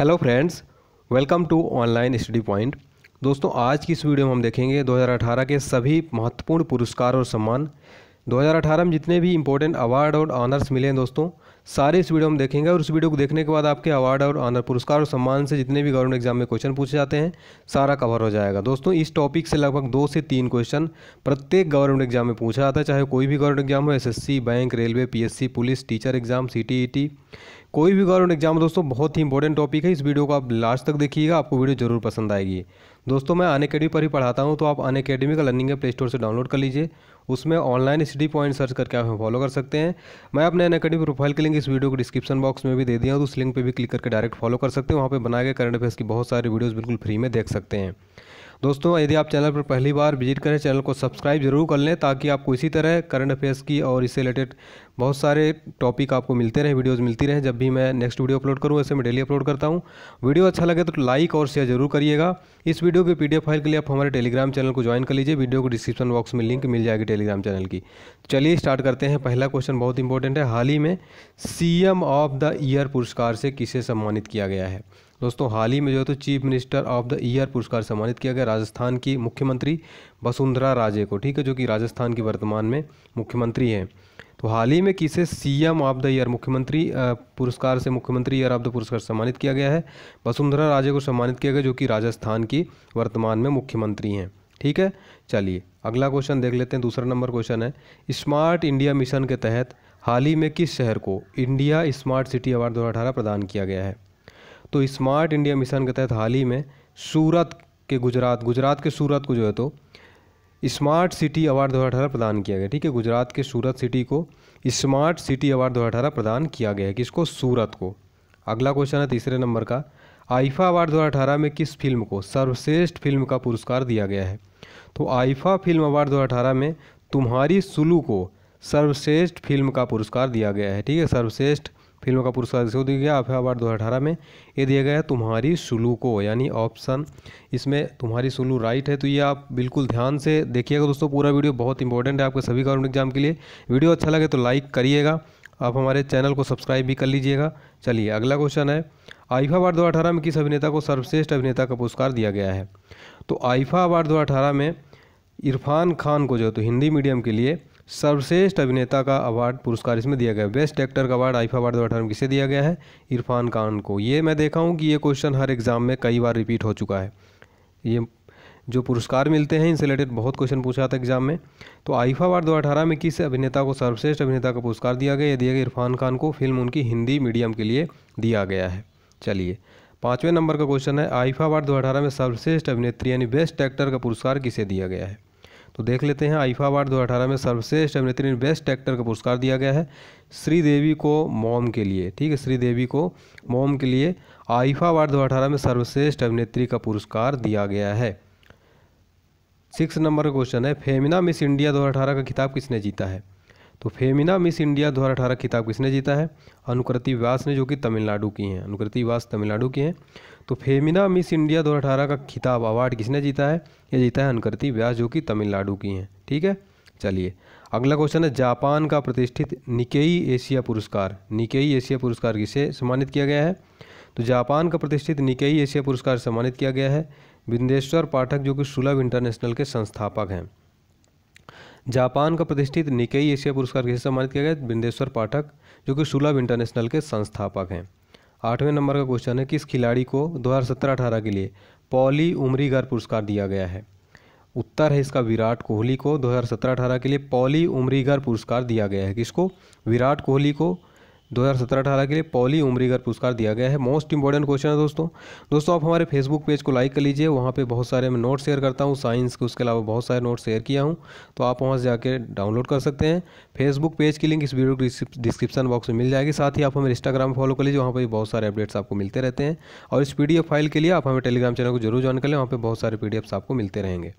hello friends welcome to online study point दोस्तों आज की इस वीडियो में हम देखेंगे 2018 के सभी महत्वपूर्ण पुरस्कार और सम्मान 2018 में जितने भी इंपॉर्टेंट अवार्ड और ऑनर्स मिले हैं दोस्तों सारे इस वीडियो में देखेंगे और उस वीडियो को देखने के बाद आपके अवार्ड और ऑनर पुरस्कार और सम्मान से जितने भी गवर्नमेंट एग्जाम में क्वेश्चन पूछे जाते हैं सारा कवर हो जाएगा दोस्तों इस टॉपिक से लगभग दो से तीन क्वेश्चन प्रत्येक गवर्नमेंट एग्जाम में पूछा जाता है चाहे कोई भी गवर्नमेंट एग्जाम हो S bank railway P police teacher exam C कोई भी गवर्नमेंट एग्जाम दोस्तों बहुत ही इंपॉर्टेंट टॉपिक है इस वीडियो को आप लास्ट तक देखिएगा आपको वीडियो जरूर पसंद आएगी दोस्तों मैं अन अकेडमी पर ही पढ़ाता हूँ तो आप अन का लर्निंग है प्ले स्टोर से डाउनलोड कर लीजिए उसमें ऑनलाइन स्टडी पॉइंट सर्च करके आप हमें फॉलो कर सकते हैं मैं अपने एन अकेडमी प्रोफाइल के लिंक इस वीडियो को डिस्क्रिप्शन बॉक्स में भी दे दिया हूँ तो उस लिंक पर भी क्लिक करके डायरेक्ट फॉलो कर सकते हैं वहाँ पर बनाए गए करंट अफेयर्स की बहुत सारी वीडियोज़ बिल्कुल फ्री में देख सकते हैं दोस्तों यदि आप चैनल पर पहली बार विजिट करें चैनल को सब्सक्राइब जरूर कर लें ताकि आपको इसी तरह करंट अफेयर्स की और इससे रिलेटेड बहुत सारे टॉपिक आपको मिलते रहें वीडियोज़ मिलती रहें जब भी मैं नेक्स्ट वीडियो अपलोड करूँ ऐसे मैं डेली अपलोड करता हूँ वीडियो अच्छा लगे तो लाइक और शेयर जरूर करिएगा इस वीडियो की पी फाइल के लिए आप हमारे टेलीग्राम चैनल को ज्वाइन कर लीजिए वीडियो को डिस्क्रिप्शन बॉक्स में लिंक मिल जाएगी टेलीग्राम चैनल की चलिए स्टार्ट करते हैं पहला क्वेश्चन बहुत इंपॉर्टेंट है हाल ही में सी ऑफ द ईयर पुरस्कार से किसे सम्मानित किया गया है दोस्तों हाल ही में जो है तो chief minister of the year पुरस्कार सम्मानित किया गया राजस्थान की मुख्यमंत्री वसुंधरा राजे को ठीक है जो कि राजस्थान की वर्तमान में मुख्यमंत्री हैं तो हाल ही में किसे सीएम ऑफ द ईयर मुख्यमंत्री पुरस्कार से मुख्यमंत्री ईयर ऑफ द पुरस्कार सम्मानित किया गया है वसुंधरा राजे को सम्मानित किया गया जो कि राजस्थान की वर्तमान में मुख्यमंत्री हैं ठीक है चलिए अगला क्वेश्चन देख लेते हैं दूसरा नंबर क्वेश्चन है स्मार्ट इंडिया मिशन के तहत हाल ही में किस शहर को इंडिया स्मार्ट सिटी अवार्ड दो प्रदान किया गया है तो स्मार्ट इंडिया मिशन के तहत हाल ही में सूरत के गुजरात गुजरात के सूरत को जो है तो स्मार्ट सिटी अवार्ड दो प्रदान किया गया ठीक है गुजरात के सूरत सिटी को स्मार्ट सिटी अवार्ड दो प्रदान किया गया है किसको सूरत को अगला क्वेश्चन है तीसरे नंबर का आइफा अवार्ड दो में किस फिल्म को सर्वश्रेष्ठ फिल्म का पुरस्कार दिया गया है तो आइफा फिल्म अवार्ड दो में तुम्हारी सुलू को सर्वश्रेष्ठ फिल्म का पुरस्कार दिया गया है ठीक है सर्वश्रेष्ठ फिल्म का पुरस्कार किसको दिया गया आफिया अवार्ड दो में ये दिया गया तुम्हारी सुलू को यानी ऑप्शन इसमें तुम्हारी सुलू राइट है तो ये आप बिल्कुल ध्यान से देखिएगा दोस्तों पूरा वीडियो बहुत इंपॉर्टेंट है आपके सभी गवर्नमेंट एग्जाम के लिए वीडियो अच्छा लगे तो लाइक करिएगा आप हमारे चैनल को सब्सक्राइब भी कर लीजिएगा चलिए अगला क्वेश्चन है आइफा अवार्ड दो अठारह में किस अभिनेता को सर्वश्रेष्ठ अभिनेता का पुरस्कार दिया गया है तो आइफा अवार्ड दो अठारह में इरफान खान को जो है तो हिंदी मीडियम के लिए सर्वश्रेष्ठ अभिनेता का अवार्ड पुरस्कार इसमें दिया गया बेस्ट एक्टर का अवार्ड आईफा अवार्ड दो अठारह किसे दिया गया है इरफान खान को ये मैं देखा हूँ कि ये क्वेश्चन हर एग्ज़ाम में कई बार रिपीट हो चुका है ये जो पुरस्कार मिलते हैं इनसे रिलेटेड बहुत क्वेश्चन पूछा था एग्जाम में तो आईफा अवार्ड दो अठारह में किस अभिनेता को सर्वश्रेष्ठ अभिनेता का पुरस्कार दिया गया यह दिया गया इरफान खान को फिल्म उनकी हिंदी मीडियम के लिए दिया गया है चलिए पाँचवें नंबर का क्वेश्चन है आईफा अवार्ड दो में सर्वश्रेष्ठ अभिनेत्री यानी बेस्ट एक्टर का पुरस्कार किसे दिया गया है तो देख लेते हैं आईफा अवार्ड दो में सर्वश्रेष्ठ अभिनेत्री बेस्ट एक्टर का पुरस्कार दिया गया है श्रीदेवी को मोम के लिए ठीक है श्रीदेवी को मोम के लिए आईफा अवार्ड दो में सर्वश्रेष्ठ अभिनेत्री का पुरस्कार दिया गया है सिक्स नंबर का क्वेश्चन है फेमिना मिस इंडिया दो का खिताब किसने जीता है तो फेमिना मिस इंडिया 2018 खिताब किसने जीता है अनुकृति व्यास ने जो कि तमिलनाडु की हैं अनुकृति व्यास तमिलनाडु की हैं तो फेमिना मिस इंडिया 2018 का खिताब अवार्ड किसने जीता है ये जीता है अनकृति व्यास जो कि तमिलनाडु की हैं ठीक है चलिए अगला क्वेश्चन है जापान का प्रतिष्ठित निकेई एशिया पुरस्कार निकेई एशिया पुरस्कार किसे सम्मानित किया गया है तो जापान का प्रतिष्ठित निकेई एशिया पुरस्कार सम्मानित किया गया है बिंदेश्वर पाठक जो कि सुलभ इंटरनेशनल के संस्थापक हैं जापान का प्रतिष्ठित निकेई एशिया पुरस्कार किसे सम्मानित किया गया बिंदेश्वर पाठक जो कि सुलभ इंटरनेशनल के संस्थापक हैं आठवें नंबर का क्वेश्चन है किस खिलाड़ी को 2017-18 के लिए पॉली उमरीगर पुरस्कार दिया गया है उत्तर है इसका विराट कोहली को 2017-18 के लिए पॉली उमरीगर पुरस्कार दिया गया है किसको विराट कोहली को दो हज़ार के लिए पॉली उमरीगर पुरस्कार दिया गया है मोस्ट इंपॉर्टेंट क्वेश्चन है दोस्तों दोस्तों आप हमारे फेसबुक पेज को लाइक कर लीजिए वहाँ पे बहुत सारे मैं नोट शेयर करता हूँ साइंस के उसके अलावा बहुत सारे नोट शेयर किया हूँ तो आप वहाँ से जाकर डाउनलोड कर सकते हैं फेसबुक पेज की लिंक इस वीडियो के डिस्क्रिप्शन बॉक्स में मिल जाएगी साथ ही आप हमें इंस्टाग्राम फॉलो कर लीजिए वहाँ पर बहुत सारे अपडेट्स आपको मिलते रहते हैं और इस पी फाइल के लिए आप हमें टेलीग्राम चैनल को जरूर ज्वाइन कर लें वहाँ पर बहुत सारे पी आपको मिलते रहेंगे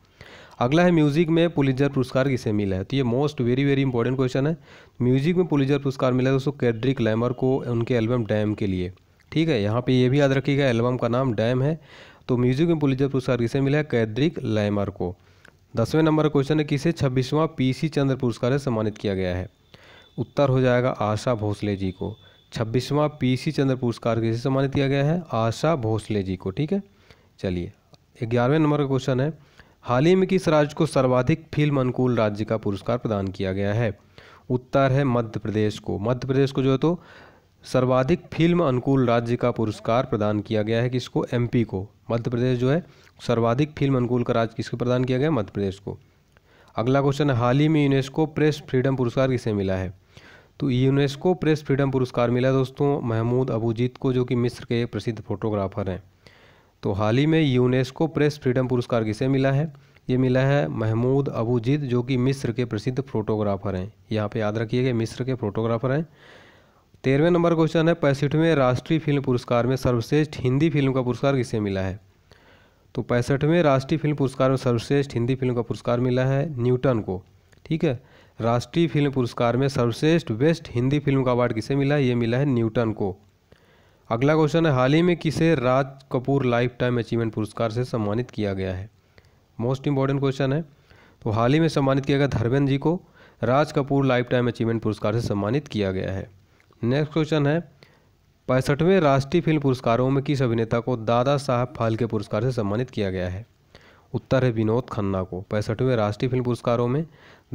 अगला है म्यूज़िक में पुलिजर पुरस्कार किसे मिला है तो ये most very very important question है म्यूज़िक में पुलिजर पुरस्कार मिला है दोस्तों कैड्रिक लैमर को उनके एल्बम डैम के लिए ठीक है यहाँ पे ये भी याद रखिएगा एल्बम का नाम डैम है तो म्यूज़िक में पुलिजर पुरस्कार किसे मिला है कैद्रिक लैमर को दसवें नंबर क्वेश्चन है किसे छब्बीसवां पी चंद्र पुरस्कार से सम्मानित किया गया है उत्तर हो जाएगा आशा भोसले जी को छब्बीसवां पी चंद्र पुरस्कार किसे सम्मानित किया गया है आशा भोसले जी को ठीक है चलिए ग्यारहवें नंबर का क्वेश्चन है हाल ही में किस राज्य को सर्वाधिक फिल्म अनुकूल राज्य का पुरस्कार प्रदान किया गया है उत्तर है मध्य प्रदेश को मध्य प्रदेश को जो है तो सर्वाधिक फिल्म अनुकूल राज्य का पुरस्कार प्रदान किया गया है किसको एमपी को मध्य प्रदेश जो है सर्वाधिक फिल्म अनुकूल का राज्य किसको प्रदान किया गया मध्य प्रदेश को अगला क्वेश्चन है हाल ही में यूनेस्को प्रेस फ्रीडम पुरस्कार किसे मिला है तो यूनेस्को प्रेस फ्रीडम पुरस्कार मिला दोस्तों महमूद अबूजीत को जो कि मिस्र के एक प्रसिद्ध फोटोग्राफर हैं तो हाल ही में यूनेस्को प्रेस फ्रीडम पुरस्कार किसे मिला है ये मिला है महमूद अबू जिद जो कि मिस्र के प्रसिद्ध फोटोग्राफर हैं यहाँ पे याद रखिएगा मिस्र के फोटोग्राफर हैं तेरहवें नंबर क्वेश्चन है पैंसठवें राष्ट्रीय फिल्म पुरस्कार में सर्वश्रेष्ठ हिंदी फिल्म का पुरस्कार किसे मिला है तो पैंसठवें राष्ट्रीय फिल्म पुरस्कार में सर्वश्रेष्ठ हिंदी फिल्म का पुरस्कार मिला है न्यूटन को ठीक है राष्ट्रीय फिल्म पुरस्कार में सर्वश्रेष्ठ बेस्ट हिंदी फिल्म का अवार्ड किसे मिला है ये मिला है न्यूटन को अगला क्वेश्चन है हाल ही में किसे Raj Kapoor lifetime achievement पुरस्कार से सम्मानित किया गया है मोस्ट इंपॉर्टेंट क्वेश्चन है तो हाल ही में सम्मानित किया गया धर्मेंद्र जी को Raj Kapoor lifetime achievement पुरस्कार से सम्मानित किया गया है नेक्स्ट क्वेश्चन है पैंसठवें राष्ट्रीय फिल्म पुरस्कारों में किस अभिनेता को दादा साहब फाल्के पुरस्कार से सम्मानित किया गया है उत्तर है विनोद खन्ना को पैंसठवें राष्ट्रीय फिल्म पुरस्कारों में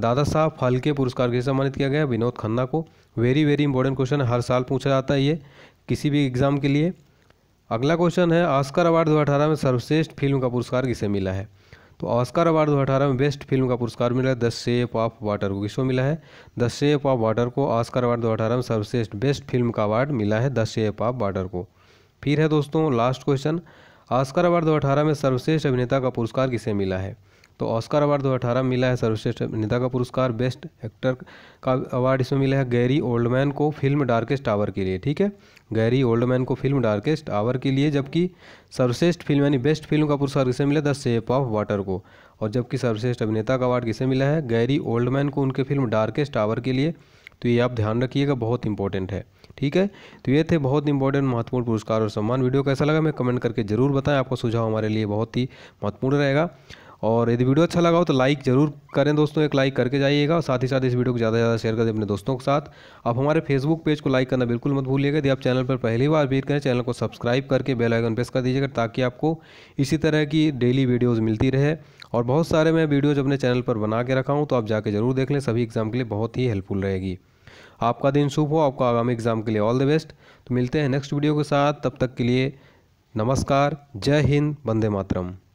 दादा साहब फाल्के पुरस्कार के सम्मानित किया गया विनोद खन्ना को वेरी वेरी इंपॉर्टेंट क्वेश्चन हर साल पूछा जाता है ये किसी भी एग्ज़ाम के लिए अगला क्वेश्चन है ऑस्कर अवार्ड 2018 में सर्वश्रेष्ठ फिल्म का पुरस्कार किसे मिला है तो ऑस्कर अवार्ड 2018 में बेस्ट फिल्म का पुरस्कार मिला है द शेप ऑफ वाटर को किसको मिला है द शेप ऑफ वाटर को ऑस्कर अवार्ड दो में सर्वश्रेष्ठ बेस्ट फिल्म का अवार्ड मिला है द शेप ऑफ वाटर को फिर है दोस्तों लास्ट क्वेश्चन ऑस्कर अवार्ड दो में सर्वश्रेष्ठ अभिनेता का पुरस्कार किसे मिला है तो ऑस्कार अवार्ड 2018 मिला है सर्वश्रेष्ठ अभिनेता का पुरस्कार बेस्ट एक्टर का अवार्ड इसमें मिला है गैरी ओल्डमैन को फिल्म डार्केस्ट आवर के लिए ठीक है गैरी ओल्डमैन को फिल्म डार्केस्ट आवर के लिए जबकि सर्वश्रेष्ठ फिल्म यानी बेस्ट फिल्म का पुरस्कार किसे मिला द सेप ऑफ वाटर को और जबकि सर्वश्रेष्ठ अभिनेता का अवार्ड किसे मिला है गैरी ओल्डमैन को उनके फिल्म डार्केस्ट आवर के लिए तो ये आप ध्यान रखिएगा बहुत इंपॉर्टेंट है ठीक है तो ये थे बहुत इंपॉर्टेंट महत्वपूर्ण पुरस्कार और सम्मान वीडियो कैसा लगा मैं कमेंट करके ज़रूर बताएं आपका सुझाव हमारे लिए बहुत ही महत्वपूर्ण रहेगा और यदि वीडियो अच्छा लगा हो तो लाइक ज़रूर करें दोस्तों एक लाइक करके जाइएगा और साथ ही साथ इस वीडियो को ज़्यादा से ज़्यादा शेयर करें अपने दोस्तों के साथ आप हमारे फेसबुक पेज को लाइक करना बिल्कुल मत भूलिएगा यदि आप चैनल पर पहली बार वीर करें चैनल को सब्सक्राइब करके बेल आइकन प्रेस कर दीजिएगा ताकि आपको इसी तरह की डेली वीडियोज़ मिलती रहे और बहुत सारे मैं वीडियोज़ अपने चैनल पर बना के रखा हूँ तो आप जाकर ज़रूर देख लें सभी एग्ज़ाम के लिए बहुत ही हेल्पफुल रहेगी आपका दिन शुभ हो आपका आगामी एग्ज़ाम के लिए ऑल द बेस्ट तो मिलते हैं नेक्स्ट वीडियो के साथ तब तक के लिए नमस्कार जय हिंद वंदे मातरम